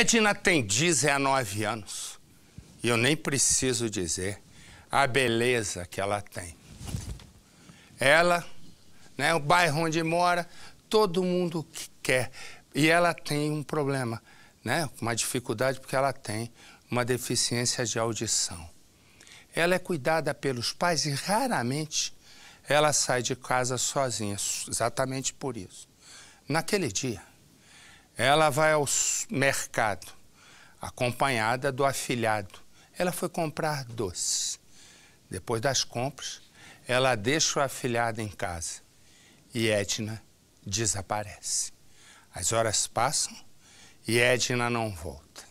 Edna tem 19 anos e eu nem preciso dizer a beleza que ela tem. Ela, né, o bairro onde mora, todo mundo quer. E ela tem um problema, né, uma dificuldade, porque ela tem uma deficiência de audição. Ela é cuidada pelos pais e raramente ela sai de casa sozinha, exatamente por isso. Naquele dia, ela vai ao mercado, acompanhada do afilhado. Ela foi comprar doce. Depois das compras, ela deixa o afilhado em casa e Edna desaparece. As horas passam e Edna não volta.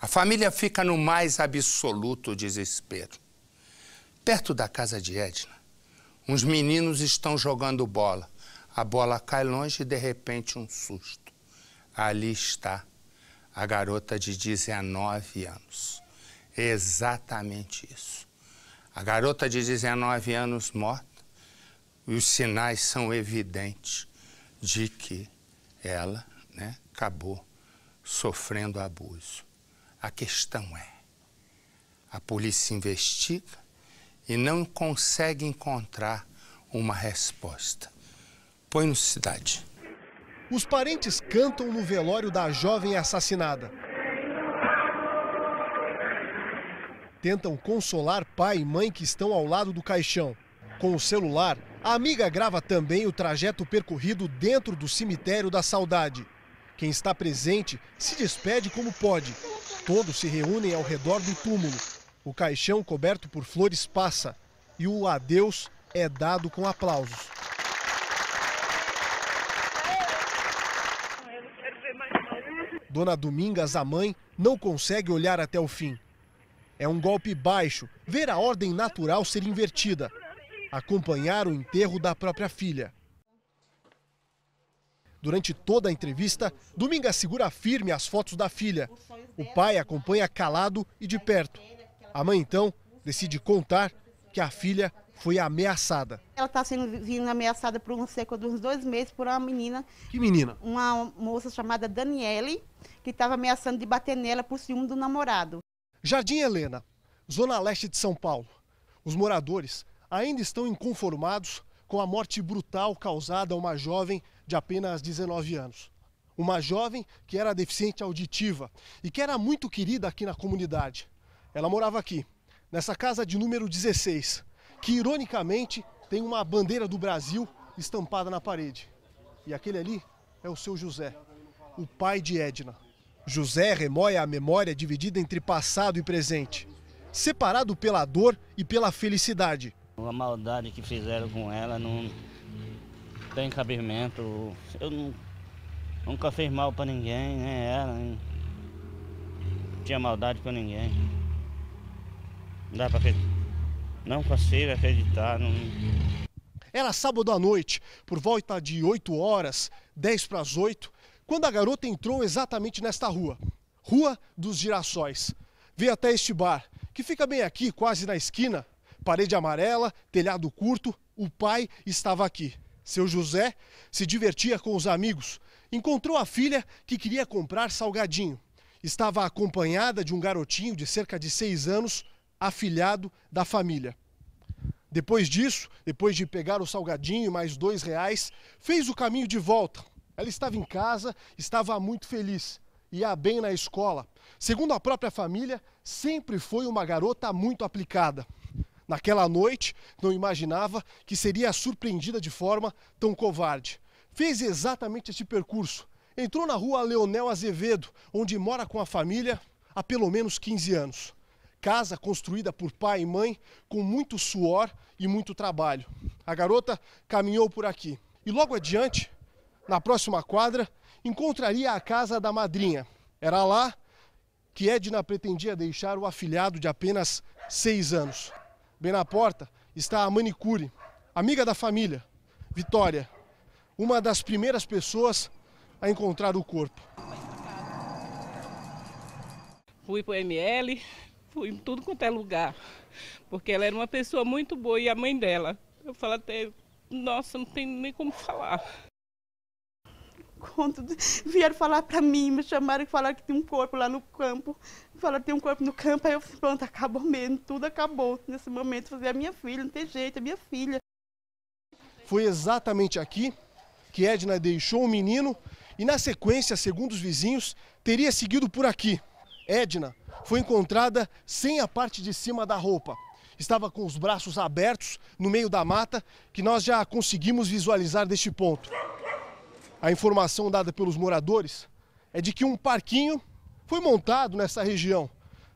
A família fica no mais absoluto desespero. Perto da casa de Edna, uns meninos estão jogando bola. A bola cai longe e de repente um susto ali está a garota de 19 anos. Exatamente isso. A garota de 19 anos morta, e os sinais são evidentes de que ela né, acabou sofrendo abuso. A questão é: a polícia investiga e não consegue encontrar uma resposta. Põe no Cidade. Os parentes cantam no velório da jovem assassinada. Tentam consolar pai e mãe que estão ao lado do caixão. Com o celular, a amiga grava também o trajeto percorrido dentro do cemitério da saudade. Quem está presente se despede como pode. Todos se reúnem ao redor do túmulo. O caixão coberto por flores passa e o adeus é dado com aplausos. Dona Domingas, a mãe, não consegue olhar até o fim. É um golpe baixo ver a ordem natural ser invertida acompanhar o enterro da própria filha. Durante toda a entrevista, Domingas segura firme as fotos da filha. O pai acompanha calado e de perto. A mãe, então, decide contar que a filha foi ameaçada. Ela está sendo vindo ameaçada por um cerca de uns dois meses por uma menina. Que menina? Uma moça chamada Daniele, que estava ameaçando de bater nela por ciúme do namorado. Jardim Helena, zona leste de São Paulo. Os moradores ainda estão inconformados com a morte brutal causada a uma jovem de apenas 19 anos. Uma jovem que era deficiente auditiva e que era muito querida aqui na comunidade. Ela morava aqui, nessa casa de número 16, que ironicamente tem uma bandeira do Brasil estampada na parede. E aquele ali é o seu José, o pai de Edna. José remoia a memória dividida entre passado e presente, separado pela dor e pela felicidade. A maldade que fizeram com ela não tem cabimento. Eu não, nunca fiz mal para ninguém, nem ela. Nem... Não tinha maldade para ninguém. Não dá para fazer. Não consigo acreditar. Não... Era sábado à noite, por volta de 8 horas, 10 para as 8, quando a garota entrou exatamente nesta rua, Rua dos Girassóis. Veio até este bar, que fica bem aqui, quase na esquina, parede amarela, telhado curto, o pai estava aqui. Seu José se divertia com os amigos. Encontrou a filha que queria comprar salgadinho. Estava acompanhada de um garotinho de cerca de seis anos afilhado da família. Depois disso, depois de pegar o salgadinho e mais dois reais, fez o caminho de volta. Ela estava em casa, estava muito feliz, ia bem na escola. Segundo a própria família, sempre foi uma garota muito aplicada. Naquela noite, não imaginava que seria surpreendida de forma tão covarde. Fez exatamente esse percurso. Entrou na rua Leonel Azevedo, onde mora com a família há pelo menos 15 anos casa construída por pai e mãe com muito suor e muito trabalho. A garota caminhou por aqui e logo adiante, na próxima quadra, encontraria a casa da madrinha. Era lá que Edna pretendia deixar o afilhado de apenas seis anos. Bem na porta está a manicure, amiga da família, Vitória, uma das primeiras pessoas a encontrar o corpo. Fui para o ML, fui tipo, em tudo quanto é lugar. Porque ela era uma pessoa muito boa e a mãe dela. Eu falo até, nossa, não tem nem como falar. Quando vieram falar para mim, me chamaram e falaram que tem um corpo lá no campo. Falaram que tem um corpo no campo, aí eu falei, pronto, acabou mesmo, tudo acabou. Nesse momento, fazer a minha filha, não tem jeito, é minha filha. Foi exatamente aqui que Edna deixou o menino e, na sequência, segundo os vizinhos, teria seguido por aqui. Edna foi encontrada sem a parte de cima da roupa. Estava com os braços abertos no meio da mata, que nós já conseguimos visualizar deste ponto. A informação dada pelos moradores é de que um parquinho foi montado nessa região.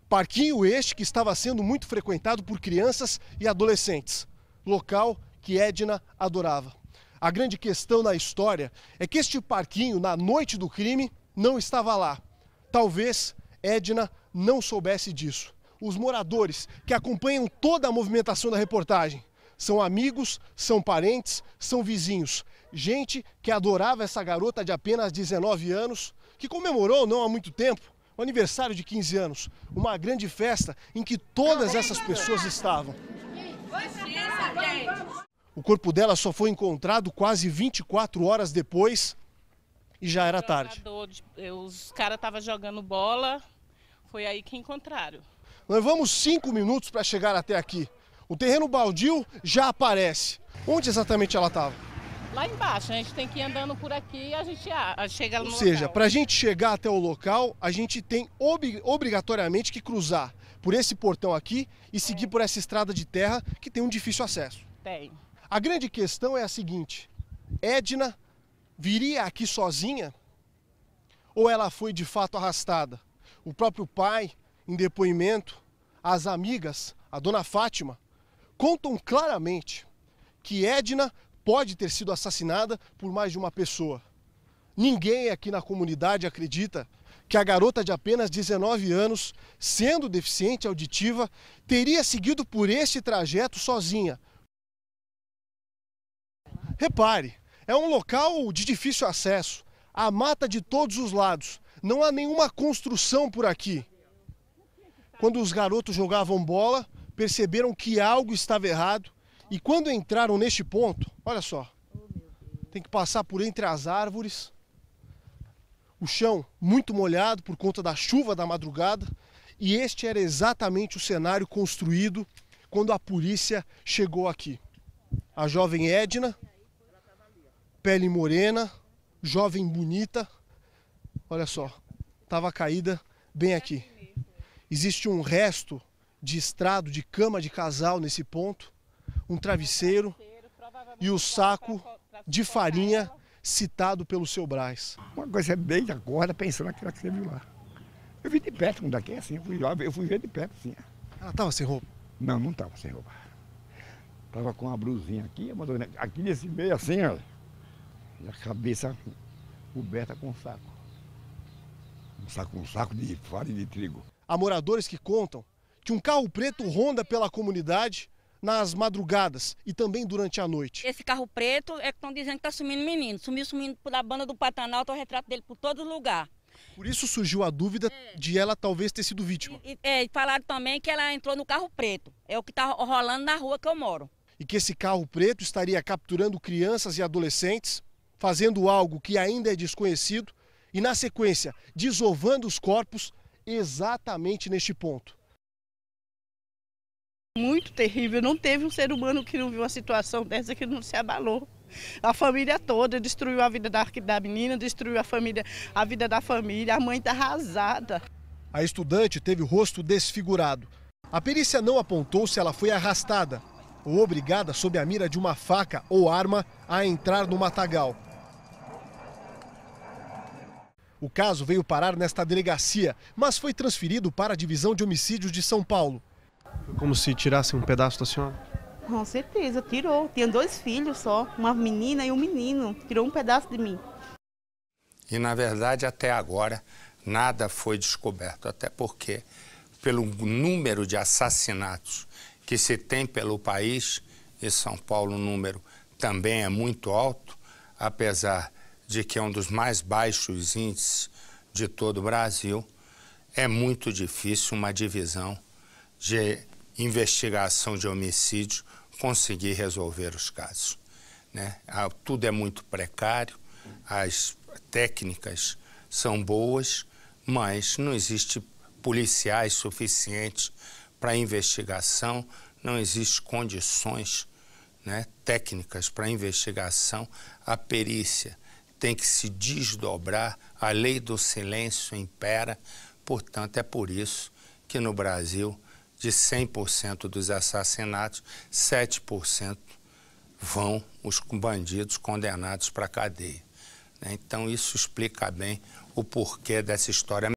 Parquinho este que estava sendo muito frequentado por crianças e adolescentes, local que Edna adorava. A grande questão na história é que este parquinho, na noite do crime, não estava lá. Talvez Edna não soubesse disso. Os moradores que acompanham toda a movimentação da reportagem são amigos, são parentes, são vizinhos. Gente que adorava essa garota de apenas 19 anos, que comemorou não há muito tempo o aniversário de 15 anos. Uma grande festa em que todas essas pessoas estavam. O corpo dela só foi encontrado quase 24 horas depois e já era tarde. Os caras estavam jogando bola, foi aí que encontraram. Levamos cinco minutos para chegar até aqui. O terreno baldio já aparece. Onde exatamente ela estava? Lá embaixo, a gente tem que ir andando por aqui e a gente chega no Ou seja, para a gente chegar até o local, a gente tem ob obrigatoriamente que cruzar por esse portão aqui e seguir é. por essa estrada de terra que tem um difícil acesso. Tem. A grande questão é a seguinte: Edna viria aqui sozinha ou ela foi de fato arrastada? o próprio pai, em depoimento, as amigas, a dona Fátima, contam claramente que Edna pode ter sido assassinada por mais de uma pessoa. Ninguém aqui na comunidade acredita que a garota de apenas 19 anos, sendo deficiente auditiva, teria seguido por este trajeto sozinha. Repare, é um local de difícil acesso, a mata de todos os lados, não há nenhuma construção por aqui. Quando os garotos jogavam bola, perceberam que algo estava errado e quando entraram neste ponto, olha só, tem que passar por entre as árvores, o chão muito molhado por conta da chuva da madrugada, e este era exatamente o cenário construído quando a polícia chegou aqui. A jovem Edna, pele morena, jovem bonita, Olha só, estava caída bem aqui. Existe um resto de estrado, de cama de casal nesse ponto, um travesseiro e o saco de farinha citado pelo seu Braz. Uma coisa bem agora, pensando naquela que você viu lá. Eu vi de perto um daqui, assim, eu fui lá, eu fui ver de perto, assim. Ela ah, estava sem roupa? Não, não estava sem roupa. Estava com uma blusinha aqui, aqui nesse meio assim, olha. E a cabeça coberta com saco saco, um saco de farinha de trigo. Há moradores que contam que um carro preto ronda pela comunidade nas madrugadas e também durante a noite. Esse carro preto é que estão dizendo que está sumindo menino. Sumiu sumindo da banda do Pantanal, está o retrato dele por todo lugar. Por isso surgiu a dúvida é. de ela talvez ter sido vítima. E, é, falaram também que ela entrou no carro preto. É o que está rolando na rua que eu moro. E que esse carro preto estaria capturando crianças e adolescentes, fazendo algo que ainda é desconhecido e, na sequência, desovando os corpos exatamente neste ponto. Muito terrível, não teve um ser humano que não viu uma situação dessa que não se abalou. A família toda destruiu a vida da, da menina, destruiu a família, a vida da família, a mãe está arrasada. A estudante teve o rosto desfigurado. A perícia não apontou se ela foi arrastada ou obrigada sob a mira de uma faca ou arma a entrar no matagal. O caso veio parar nesta delegacia, mas foi transferido para a divisão de homicídios de São Paulo. Foi como se tirasse um pedaço da senhora? Com certeza, tirou. Tinha dois filhos só, uma menina e um menino. Tirou um pedaço de mim. E, na verdade, até agora, nada foi descoberto. Até porque, pelo número de assassinatos que se tem pelo país, e São Paulo o número também é muito alto, apesar de que é um dos mais baixos índices de todo o Brasil, é muito difícil uma divisão de investigação de homicídio conseguir resolver os casos. Né? Ah, tudo é muito precário, as técnicas são boas, mas não existe policiais suficientes para investigação, não existe condições né, técnicas para investigação, a perícia, tem que se desdobrar, a lei do silêncio impera, portanto, é por isso que no Brasil, de 100% dos assassinatos, 7% vão os bandidos condenados para a cadeia. Né? Então, isso explica bem o porquê dessa história.